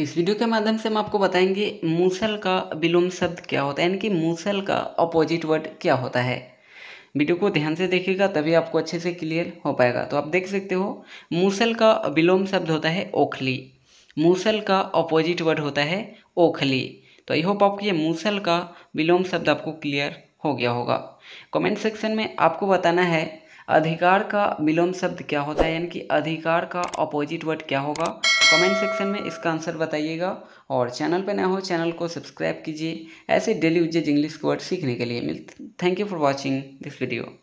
इस वीडियो के माध्यम से हम आपको बताएंगे मूसल का विलोम शब्द क्या होता है यानी कि मूसल का अपोजिट वर्ड क्या होता है वीडियो को ध्यान से देखिएगा तभी आपको अच्छे से क्लियर हो पाएगा तो आप देख सकते हो मूसल का विलोम शब्द होता है ओखली मूसल का अपोजिट वर्ड होता है ओखली तो आई होप आपको ये मूसल का विलोम शब्द आपको क्लियर हो गया होगा कमेंट सेक्शन में आपको बताना है अधिकार का विलोम शब्द क्या होता है यानी कि अधिकार का अपोजिट वर्ड क्या होगा कमेंट सेक्शन में इसका आंसर बताइएगा और चैनल पर नया हो चैनल को सब्सक्राइब कीजिए ऐसे डेली यूजेज इंग्लिश वर्ड सीखने के लिए मिलते thank you for watching this video